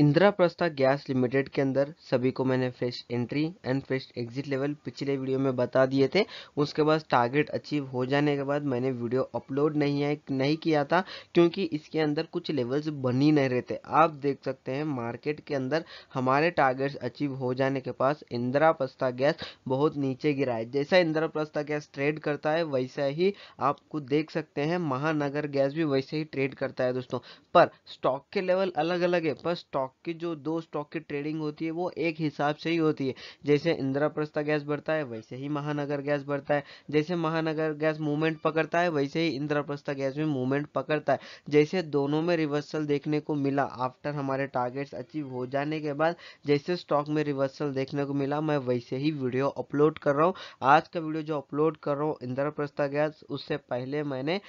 इंदिराप्रस्था gas limited के अंदर सभी को मैंने fresh entry and fresh exit level पिछले वीडियो में बता दिए थे उसके बाद टारगेट अचीव हो जाने के बाद मैंने वीडियो अपलोड नहीं है नहीं किया था क्योंकि इसके अंदर कुछ लेवल्स बन ही नहीं रहते आप देख सकते हैं मार्केट के अंदर हमारे टारगेट्स अचीव हो जाने के पास इंदिराप्रस्था गैस बहुत नीचे गिरा है जैसा इंदिराप्रस्था गैस ट्रेड करता है वैसा ही आपको देख सकते हैं महानगर गैस भी वैसे ही ट्रेड करता है दोस्तों पर स्टॉक के लेवल अलग अलग है पर स्टॉक स्टॉक की जो दो स्टॉक की ट्रेडिंग होती है वो एक हिसाब से ही होती है जैसे इंदिराप्रस्थ गैस बढ़ता है वैसे ही महानगर गैस बढ़ता है जैसे महानगर गैस मूवमेंट पकड़ता है वैसे ही इंदिराप्रस्थ गैस भी मूवमेंट पकड़ता है जैसे दोनों में रिवर्सल देखने को मिला आफ्टर हमारे टारगेट्स अचीव हो जाने के बाद जैसे स्टॉक में रिवर्सल देखने को मिला मैं वैसे ही वीडियो अपलोड कर रहा हूँ आज का वीडियो जो अपलोड कर रहा हूँ इंदिराप्रस्थ गैस उससे पहले मैंने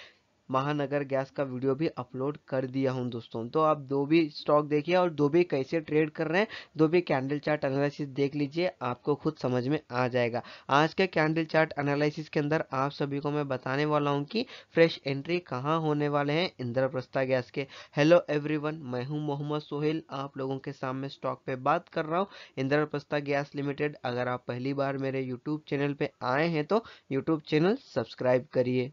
महानगर गैस का वीडियो भी अपलोड कर दिया हूँ दोस्तों तो आप दो भी स्टॉक देखिए और दो भी कैसे ट्रेड कर रहे हैं दो भी कैंडल चार्ट एनालिसिस देख लीजिए आपको खुद समझ में आ जाएगा आज के कैंडल चार्ट एनालिसिस के अंदर आप सभी को मैं बताने वाला हूँ कि फ्रेश एंट्री कहाँ होने वाले हैं इंद्रप्रस्था गैस के हेलो एवरी मैं हूँ मोहम्मद सोहेल आप लोगों के सामने स्टॉक पर बात कर रहा हूँ इंद्रप्रस्था गैस लिमिटेड अगर आप पहली बार मेरे यूट्यूब चैनल पर आए हैं तो यूट्यूब चैनल सब्सक्राइब करिए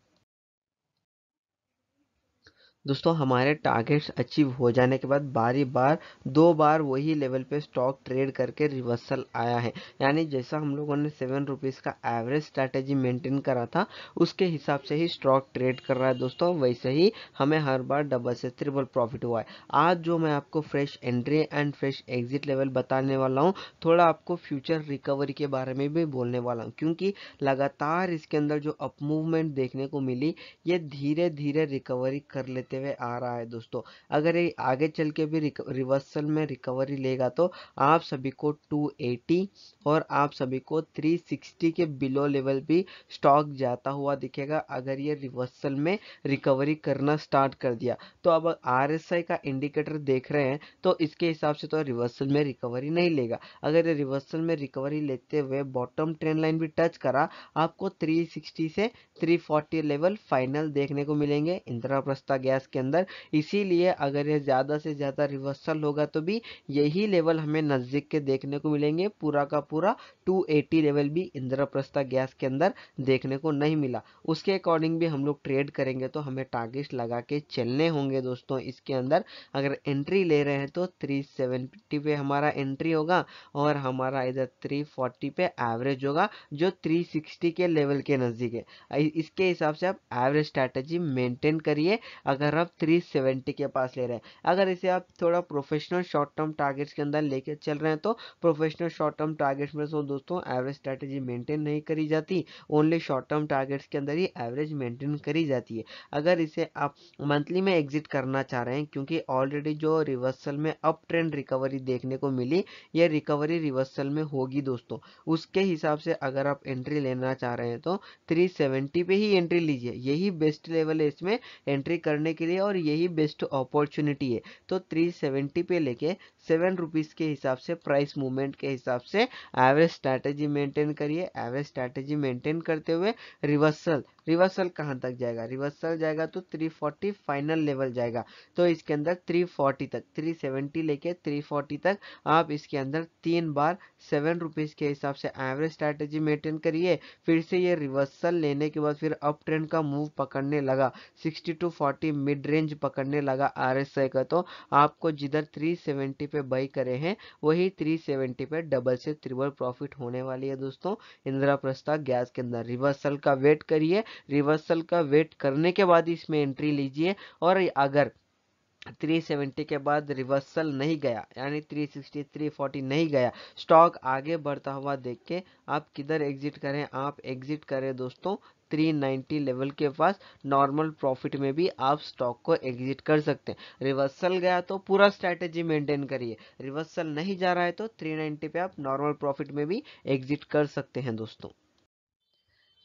दोस्तों हमारे टारगेट्स अचीव हो जाने के बाद बारी बार दो बार वही लेवल पे स्टॉक ट्रेड करके रिवर्सल आया है यानी जैसा हम लोगों ने सेवन रुपीज़ का एवरेज स्ट्रैटेजी मेंटेन करा था उसके हिसाब से ही स्टॉक ट्रेड कर रहा है दोस्तों वैसे ही हमें हर बार डबल से ट्रिपल प्रॉफिट हुआ है आज जो मैं आपको fresh entry and fresh exit level बताने वाला हूँ थोड़ा आपको फ्यूचर रिकवरी के बारे में भी बोलने वाला हूँ क्योंकि लगातार इसके अंदर जो अपमूवमेंट देखने को मिली ये धीरे धीरे रिकवरी कर लेते करते हुए आ रहा है दोस्तों अगर ये आगे चल के भी रिवर्सल में रिकवरी लेगा तो आप सभी को 280 और आप सभी को 360 के बिलो लेवल भी स्टॉक जाता हुआ दिखेगा अगर ये रिवर्सल में रिकवरी करना स्टार्ट कर दिया तो अब आर का इंडिकेटर देख रहे हैं तो इसके हिसाब से तो रिवर्सल में रिकवरी नहीं लेगा अगर ये रिवर्सल में रिकवरी लेते हुए बॉटम ट्रेन लाइन भी टच करा आपको 360 से 340 लेवल फाइनल देखने को मिलेंगे इंदिरा प्रस्ता गैस रिवर्स के अंदर इसीलिए अगर ये ज़्यादा से ज़्यादा रिवर्सल होगा तो भी यही लेवल हमें नज़दीक के देखने को मिलेंगे पूरा का पूरा 280 लेवल भी इंद्रप्रस्था गैस के अंदर देखने को नहीं मिला उसके अकॉर्डिंग भी हम लोग ट्रेड करेंगे तो हमें टारगेट लगा के चलने होंगे दोस्तों इसके अंदर अगर एंट्री ले रहे हैं तो 370 पे हमारा एंट्री होगा और हमारा इधर 340 पे एवरेज होगा जो 360 के लेवल के नज़दीक है इसके हिसाब से आप एवरेज स्ट्रैटेजी मेंटेन करिए अगर आप 370 के पास ले रहे हैं अगर इसे आप थोड़ा प्रोफेशनल शॉर्ट टर्म टारगेट्स के अंदर लेके चल रहे हैं तो प्रोफेशनल शॉर्ट टर्म टारगेट्स में तो दोस्तों एवरेज स्ट्रैटेजी मेंटेन नहीं करी जाती ओनली शॉर्ट टर्म टारगेट्स के अंदर ही एवरेज मेंटेन करी जाती है अगर इसे आप मंथली में एग्जिट करना चाह रहे हैं क्योंकि ऑलरेडी जो रिवर्सल में अप ट्रेंड रिकवरी देखने को मिली यह रिकवरी रिवर्सल में होगी दोस्तों उसके हिसाब से अगर आप एंट्री लेना चाह रहे हैं तो थ्री पे ही एंट्री लीजिए यही बेस्ट लेवल है इसमें एंट्री करने के लिए और यही बेस्ट अपॉर्चुनिटी है तो 370 पे लेके सेवन रुपीज़ के हिसाब से प्राइस मूवमेंट के हिसाब से एवरेज स्ट्रैटेजी मेंटेन करिए एवरेज स्ट्रैटेजी मेंटेन करते हुए रिवर्सल रिवर्सल कहाँ तक जाएगा रिवर्सल जाएगा तो 340 फाइनल लेवल जाएगा तो इसके अंदर 340 तक 370 लेके 340 तक आप इसके अंदर तीन बार सेवन रुपीज़ के हिसाब से एवरेज स्ट्रैटेजी मेंटेन करिए फिर से ये रिवर्सल लेने के बाद फिर अप ट्रेंड का मूव पकड़ने लगा sixty to forty mid range पकड़ने लगा आर एस आई का तो आपको जिधर 370 पे बाई करे हैं वही 370 पे डबल से ट्रिपल प्रॉफिट होने वाली है दोस्तों इंदिरा प्रस्ताव गैस के अंदर रिवर्सल का वेट करिए रिवर्सल का वेट करने के बाद इसमें एंट्री लीजिए और अगर 370 के बाद रिवर्सल नहीं गया यानी 360, 340 नहीं गया स्टॉक आगे बढ़ता हुआ देख के आप किधर एग्जिट करें आप एग्जिट करें दोस्तों 390 लेवल के पास नॉर्मल प्रॉफिट में भी आप स्टॉक को एग्जिट कर सकते हैं रिवर्सल गया तो पूरा स्ट्रैटेजी मेंटेन करिए रिवर्सल नहीं जा रहा है तो 390 पे आप नॉर्मल प्रॉफिट में भी एग्जिट कर सकते हैं दोस्तों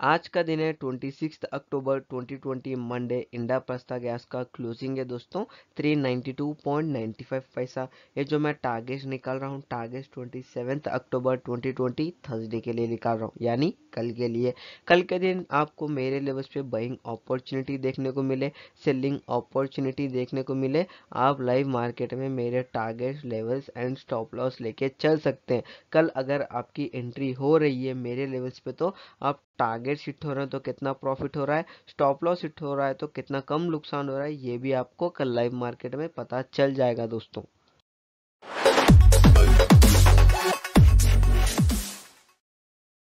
आज का दिन है twenty six October 2020 Monday Indraprastha gas का क्लोजिंग है दोस्तों 392.95 पैसा ये जो मैं टारगेट निकाल रहा हूँ target twenty seventh October 2020 Thursday के लिए निकाल रहा हूँ यानी कल के लिए कल के दिन आपको मेरे लेवल्स पे बाइंग अपॉर्चुनिटी देखने को मिले सेलिंग अपॉर्चुनिटी देखने को मिले आप लाइव मार्केट में मेरे target levels and stop loss लेके चल सकते हैं कल अगर आपकी एंट्री हो रही है मेरे लेवल्स पे तो आप टारगेट सिट हो रहे हैं तो कितना प्रॉफिट हो रहा है स्टॉप लॉस हिट हो रहा है तो कितना कम नुकसान हो रहा है ये भी आपको कल लाइव मार्केट में पता चल जाएगा दोस्तों